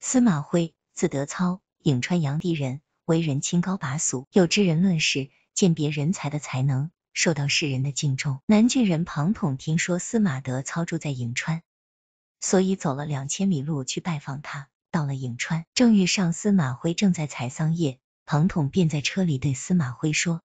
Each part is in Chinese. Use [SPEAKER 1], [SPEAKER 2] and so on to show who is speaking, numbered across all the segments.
[SPEAKER 1] 司马徽，字德操，颍川阳地人，为人清高拔俗，有知人论事、鉴别人才的才能，受到世人的敬重。南郡人庞统听说司马德操住在颍川，所以走了两千里路去拜访他。到了颍川，正遇上司马徽正在采桑叶，庞统便在车里对司马徽说：“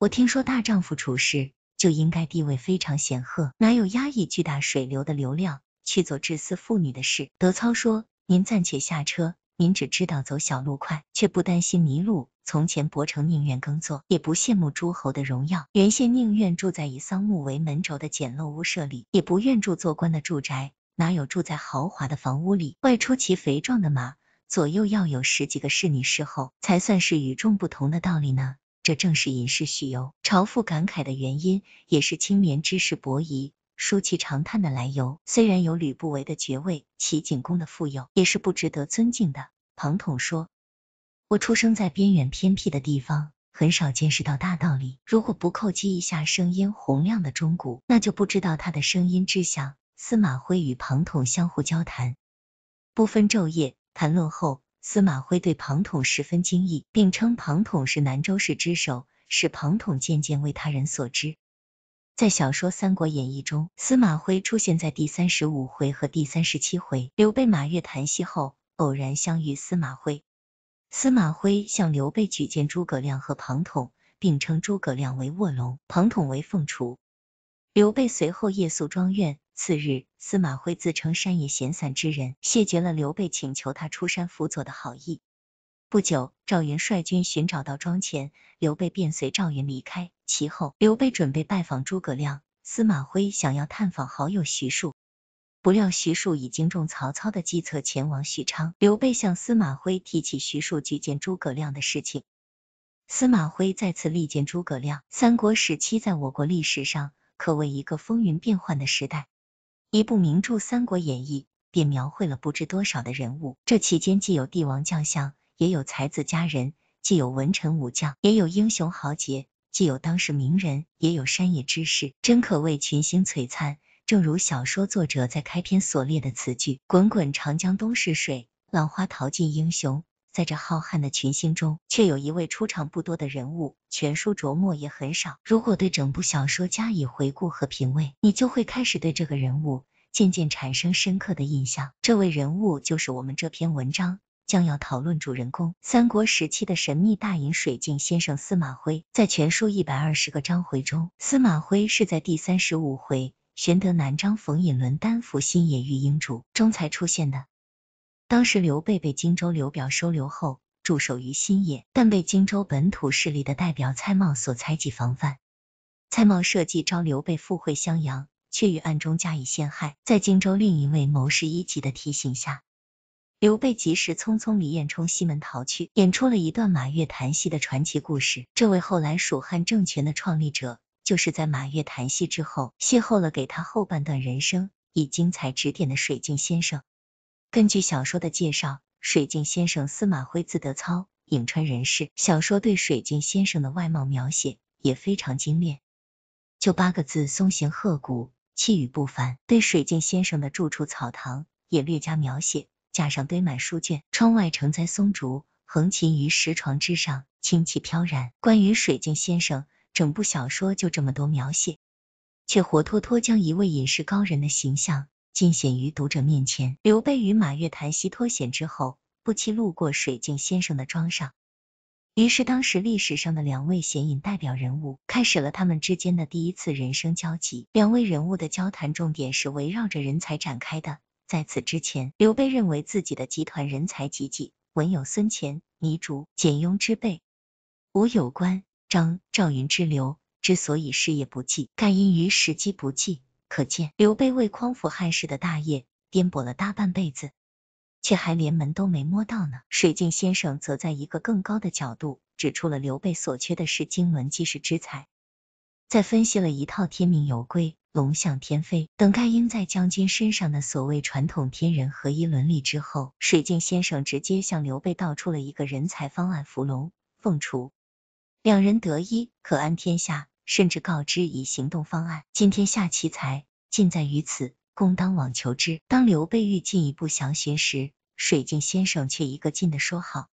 [SPEAKER 1] 我听说大丈夫处事就应该地位非常显赫，哪有压抑巨大水流的流量去做治私妇女的事？”德操说。您暂且下车，您只知道走小路快，却不担心迷路。从前伯承宁愿耕作，也不羡慕诸侯的荣耀；原先宁愿住在以桑木为门轴的简陋屋舍里，也不愿住做官的住宅。哪有住在豪华的房屋里，外出骑肥壮的马，左右要有十几个侍女侍候，才算是与众不同的道理呢？这正是隐士许由、朝父感慨的原因，也是青廉之识博弈。舒淇长叹的来由，虽然有吕不韦的爵位，齐景公的富有，也是不值得尊敬的。庞统说：“我出生在边远偏僻的地方，很少见识到大道理。如果不叩击一下声音洪亮的钟鼓，那就不知道它的声音之响。”司马徽与庞统相互交谈，不分昼夜，谈论后，司马徽对庞统十分惊异，并称庞统是南州市之首，使庞统渐渐为他人所知。在小说《三国演义》中，司马徽出现在第三十五回和第三十七回。刘备、马跃谈息后，偶然相遇司马徽。司马徽向刘备举荐诸葛亮和庞统，并称诸葛亮为卧龙，庞统为凤雏。刘备随后夜宿庄院，次日，司马徽自称山野闲散之人，谢绝了刘备请求他出山辅佐的好意。不久，赵云率军寻找到庄前，刘备便随赵云离开。其后，刘备准备拜访诸葛亮，司马徽想要探访好友徐庶，不料徐庶已经中曹操的计策，前往许昌。刘备向司马徽提起徐庶举荐诸葛亮的事情，司马徽再次力荐诸葛亮。三国时期在我国历史上可谓一个风云变幻的时代，一部名著《三国演义》便描绘了不知多少的人物，这其间既有帝王将相。也有才子佳人，既有文臣武将，也有英雄豪杰，既有当世名人，也有山野之士，真可谓群星璀璨。正如小说作者在开篇所列的词句：“滚滚长江东逝水，浪花淘尽英雄。”在这浩瀚的群星中，却有一位出场不多的人物，全书着墨也很少。如果对整部小说加以回顾和品味，你就会开始对这个人物渐渐产生深刻的印象。这位人物就是我们这篇文章。将要讨论主人公三国时期的神秘大隐水镜先生司马徽。在全书一百二十个章回中，司马徽是在第三十五回《玄德南漳冯引轮，丹凤新野遇英主》中才出现的。当时刘备被荆州刘表收留后，驻守于新野，但被荆州本土势力的代表蔡瑁所猜忌防范。蔡瑁设计招刘备赴会襄阳，却于暗中加以陷害。在荆州另一位谋士一级的提醒下，刘备及时匆匆离宴，冲西门逃去，演出了一段马月檀溪的传奇故事。这位后来蜀汉政权的创立者，就是在马月檀溪之后，邂逅了给他后半段人生以精彩指点的水镜先生。根据小说的介绍，水镜先生司马徽字德操，颍川人士。小说对水镜先生的外貌描写也非常精炼，就八个字：松形鹤骨，气宇不凡。对水镜先生的住处草堂也略加描写。架上堆满书卷，窗外承栽松竹，横琴于石床之上，清气飘然。关于水镜先生，整部小说就这么多描写，却活脱脱将一位隐士高人的形象尽显于读者面前。刘备与马月谈西脱险之后，不期路过水镜先生的庄上，于是当时历史上的两位显隐代表人物，开始了他们之间的第一次人生交集。两位人物的交谈重点是围绕着人才展开的。在此之前，刘备认为自己的集团人才济济，文有孙乾、糜竺、简雍之辈，武有关张、赵云之流，之所以事业不济，盖因于时机不济。可见，刘备为匡扶汉室的大业，颠簸了大半辈子，却还连门都没摸到呢。水镜先生则在一个更高的角度指出了刘备所缺的是经纶济世之才，在分析了一套天命有归。龙向天飞，等盖英在将军身上的所谓传统天人合一伦理之后，水镜先生直接向刘备道出了一个人才方案：伏龙、凤雏，两人得一，可安天下。甚至告知以行动方案：今天下奇才，尽在于此，公当往求之。当刘备欲进一步详询时，水镜先生却一个劲的说好，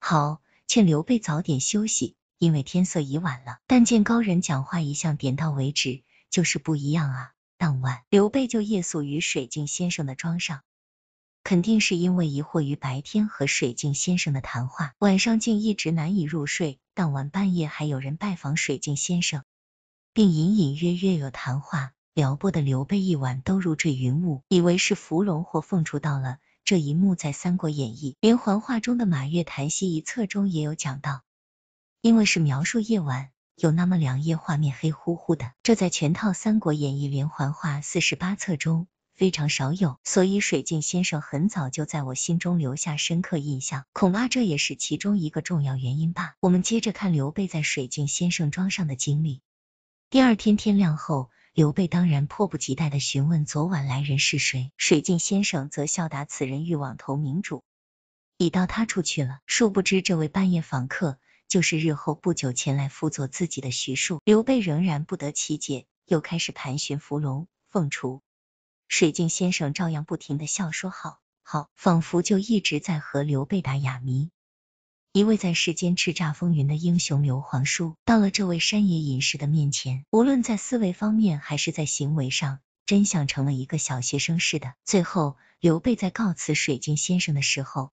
[SPEAKER 1] 好，劝刘备早点休息，因为天色已晚了。但见高人讲话一向点到为止。就是不一样啊！当晚，刘备就夜宿于水镜先生的庄上，肯定是因为疑惑于白天和水镜先生的谈话，晚上竟一直难以入睡。当晚半夜还有人拜访水镜先生，并隐隐约约有谈话。撩拨的刘备一晚都如坠云雾，以为是伏龙或凤雏到了。这一幕在《三国演义》连环画中的马月檀溪一册中也有讲到，因为是描述夜晚。有那么两页画面黑乎乎的，这在全套《三国演义》连环画四十八册中非常少有，所以水镜先生很早就在我心中留下深刻印象，恐怕这也是其中一个重要原因吧。我们接着看刘备在水镜先生庄上的经历。第二天天亮后，刘备当然迫不及待的询问昨晚来人是谁，水镜先生则笑答：“此人欲往投明主，已到他处去了。”殊不知这位半夜访客。就是日后不久前来辅佐自己的徐庶，刘备仍然不得其解，又开始盘旋伏龙、凤雏。水镜先生照样不停的笑说：“好好，仿佛就一直在和刘备打哑谜。”一位在世间叱咤风云的英雄刘皇叔，到了这位山野隐士的面前，无论在思维方面还是在行为上，真像成了一个小学生似的。最后，刘备在告辞水镜先生的时候，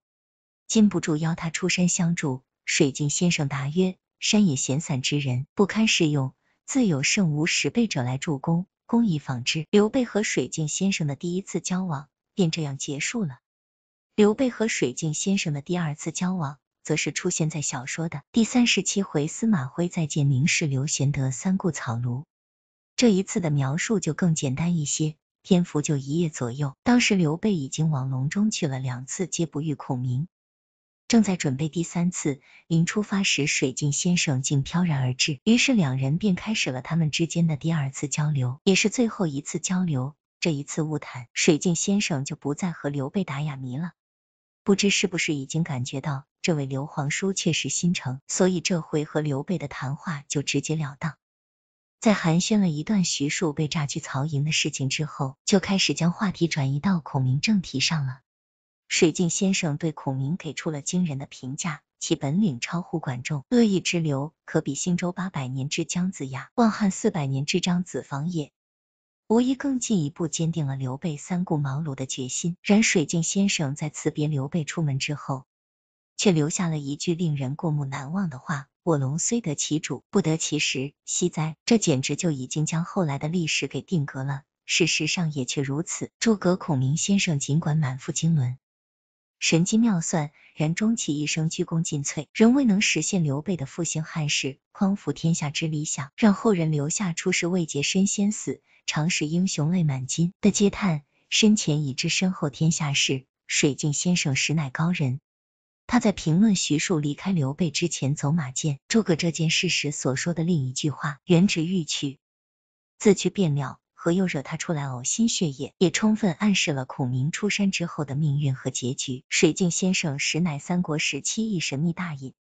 [SPEAKER 1] 禁不住邀他出山相助。水镜先生答曰：“山野闲散之人，不堪事用，自有圣无十倍者来助攻，功以仿之。”刘备和水镜先生的第一次交往便这样结束了。刘备和水镜先生的第二次交往，则是出现在小说的第三十七回，司马徽再见名士刘贤德三顾草庐。这一次的描述就更简单一些，篇幅就一页左右。当时刘备已经往隆中去了两次，皆不遇孔明。正在准备第三次，临出发时，水镜先生竟飘然而至，于是两人便开始了他们之间的第二次交流，也是最后一次交流。这一次误谈，水镜先生就不再和刘备打哑谜了。不知是不是已经感觉到这位刘皇叔确实心诚，所以这回和刘备的谈话就直截了当。在寒暄了一段徐庶被榨去曹营的事情之后，就开始将话题转移到孔明正题上了。水镜先生对孔明给出了惊人的评价，其本领超乎管仲、乐意之流，可比新洲八百年之姜子牙、望汉四百年之张子房也，无疑更进一步坚定了刘备三顾茅庐的决心。然水镜先生在辞别刘备出门之后，却留下了一句令人过目难忘的话：“我龙虽得其主，不得其时，惜哉！”这简直就已经将后来的历史给定格了。事实上也却如此，诸葛孔明先生尽管满腹经纶。神机妙算，然终其一生鞠躬尽瘁，仍未能实现刘备的复兴汉室、匡扶天下之理想，让后人留下“出师未捷身先死，长使英雄泪满襟”的嗟叹。身前已知身后天下事，水镜先生实乃高人。他在评论徐庶离开刘备之前走马涧诸葛这件事时所说的另一句话：“原指欲去，自去便了。”何又惹他出来呕心血液，也充分暗示了孔明出山之后的命运和结局。水镜先生实乃三国时期一神秘大隐。